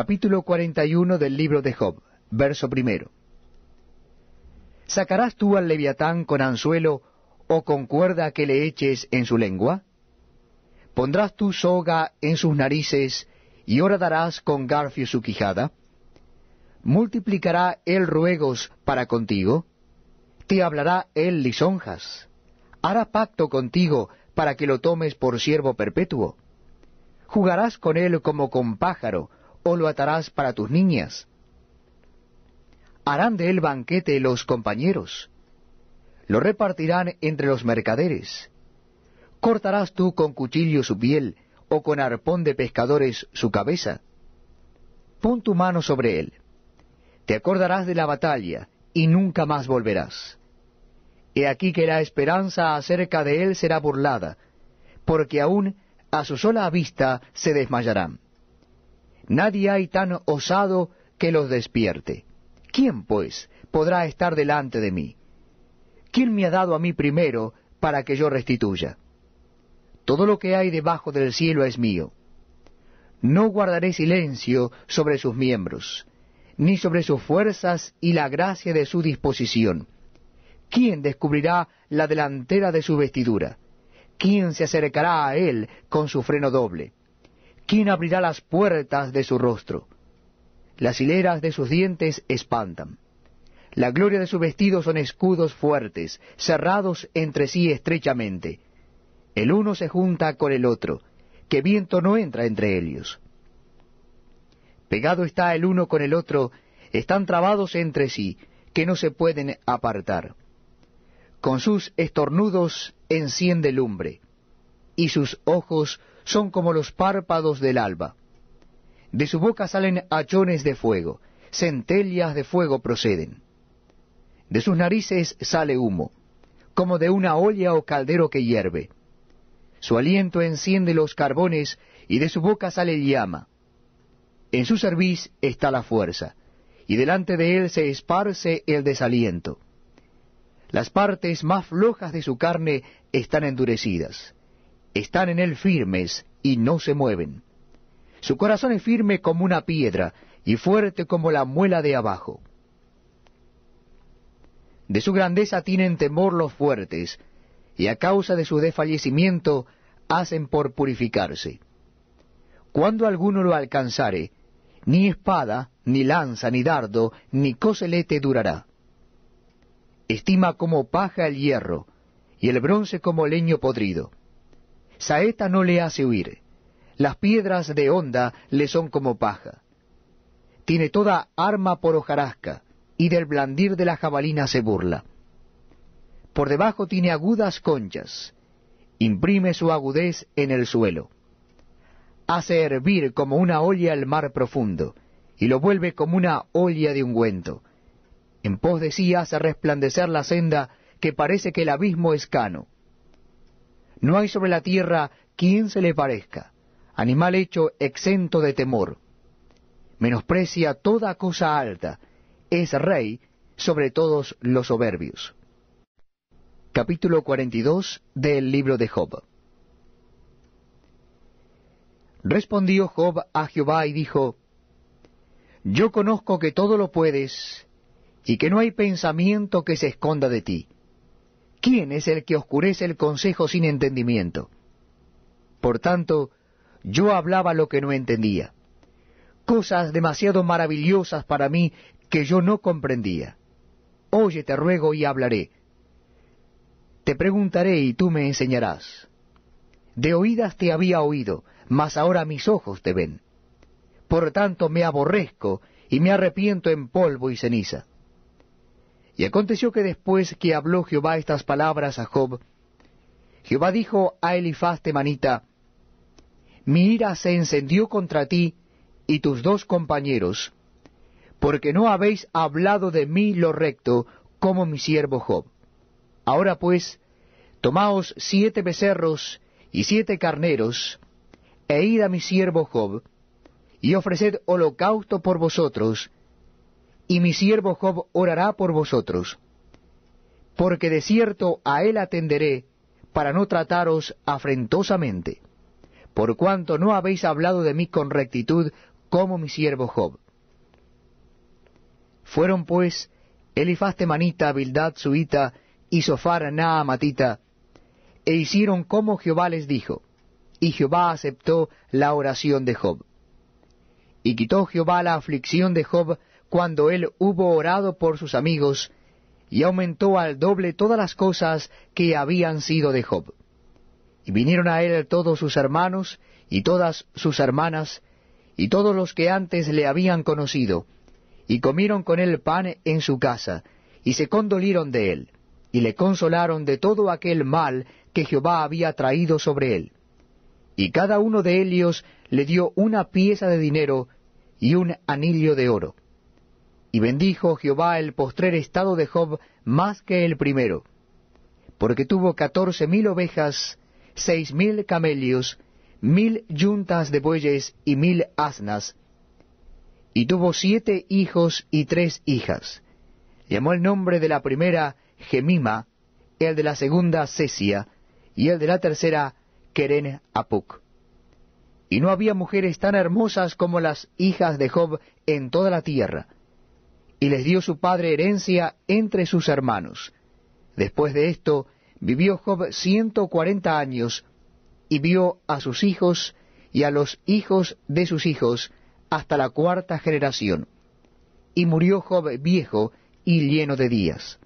Capítulo 41 del libro de Job, verso primero. ¿Sacarás tú al leviatán con anzuelo o con cuerda que le eches en su lengua? ¿Pondrás tu soga en sus narices y ahora darás con garfio su quijada? ¿Multiplicará él ruegos para contigo? ¿Te hablará él lisonjas? ¿Hará pacto contigo para que lo tomes por siervo perpetuo? ¿Jugarás con él como con pájaro? o lo atarás para tus niñas. Harán de él banquete los compañeros, lo repartirán entre los mercaderes. Cortarás tú con cuchillo su piel, o con arpón de pescadores su cabeza. Pon tu mano sobre él. Te acordarás de la batalla, y nunca más volverás. He aquí que la esperanza acerca de él será burlada, porque aún a su sola vista se desmayarán. Nadie hay tan osado que los despierte. ¿Quién, pues, podrá estar delante de mí? ¿Quién me ha dado a mí primero para que yo restituya? Todo lo que hay debajo del cielo es mío. No guardaré silencio sobre sus miembros, ni sobre sus fuerzas y la gracia de su disposición. ¿Quién descubrirá la delantera de su vestidura? ¿Quién se acercará a él con su freno doble? ¿Quién abrirá las puertas de su rostro? Las hileras de sus dientes espantan. La gloria de su vestido son escudos fuertes, cerrados entre sí estrechamente. El uno se junta con el otro, que viento no entra entre ellos. Pegado está el uno con el otro, están trabados entre sí, que no se pueden apartar. Con sus estornudos enciende lumbre y sus ojos son como los párpados del alba. De su boca salen hachones de fuego, centellas de fuego proceden. De sus narices sale humo, como de una olla o caldero que hierve. Su aliento enciende los carbones, y de su boca sale llama. En su cerviz está la fuerza, y delante de él se esparce el desaliento. Las partes más flojas de su carne están endurecidas están en él firmes y no se mueven. Su corazón es firme como una piedra y fuerte como la muela de abajo. De su grandeza tienen temor los fuertes, y a causa de su desfallecimiento hacen por purificarse. Cuando alguno lo alcanzare, ni espada, ni lanza, ni dardo, ni coselete durará. Estima como paja el hierro, y el bronce como leño podrido. Saeta no le hace huir. Las piedras de honda le son como paja. Tiene toda arma por hojarasca, y del blandir de la jabalina se burla. Por debajo tiene agudas conchas. Imprime su agudez en el suelo. Hace hervir como una olla el mar profundo, y lo vuelve como una olla de ungüento. En pos de sí hace resplandecer la senda que parece que el abismo es cano. No hay sobre la tierra quien se le parezca, animal hecho exento de temor. Menosprecia toda cosa alta, es rey sobre todos los soberbios. Capítulo 42 del libro de Job. Respondió Job a Jehová y dijo, Yo conozco que todo lo puedes, y que no hay pensamiento que se esconda de ti. ¿Quién es el que oscurece el consejo sin entendimiento? Por tanto, yo hablaba lo que no entendía, cosas demasiado maravillosas para mí que yo no comprendía. Oye, te ruego y hablaré. Te preguntaré y tú me enseñarás. De oídas te había oído, mas ahora mis ojos te ven. Por tanto me aborrezco y me arrepiento en polvo y ceniza. Y aconteció que después que habló Jehová estas palabras a Job, Jehová dijo a Elifaz temanita, Mi ira se encendió contra ti y tus dos compañeros, porque no habéis hablado de mí lo recto como mi siervo Job. Ahora pues, tomaos siete becerros y siete carneros, e id a mi siervo Job, y ofreced holocausto por vosotros, y mi siervo Job orará por vosotros, porque de cierto a él atenderé para no trataros afrentosamente, por cuanto no habéis hablado de mí con rectitud como mi siervo Job. Fueron pues Elifaz temanita, Bildad suita y Sofar naamatita, e hicieron como Jehová les dijo, y Jehová aceptó la oración de Job. Y quitó Jehová la aflicción de Job cuando él hubo orado por sus amigos, y aumentó al doble todas las cosas que habían sido de Job. Y vinieron a él todos sus hermanos, y todas sus hermanas, y todos los que antes le habían conocido, y comieron con él pan en su casa, y se condolieron de él, y le consolaron de todo aquel mal que Jehová había traído sobre él. Y cada uno de ellos le dio una pieza de dinero y un anillo de oro. Y bendijo Jehová el postrer estado de Job más que el primero, porque tuvo catorce mil ovejas, seis mil camelios, mil yuntas de bueyes y mil asnas, y tuvo siete hijos y tres hijas. Llamó el nombre de la primera Gemima, el de la segunda Cesia, y el de la tercera Keren Apuk. Y no había mujeres tan hermosas como las hijas de Job en toda la tierra, y les dio su padre herencia entre sus hermanos. Después de esto, vivió Job ciento cuarenta años, y vio a sus hijos y a los hijos de sus hijos hasta la cuarta generación. Y murió Job viejo y lleno de días.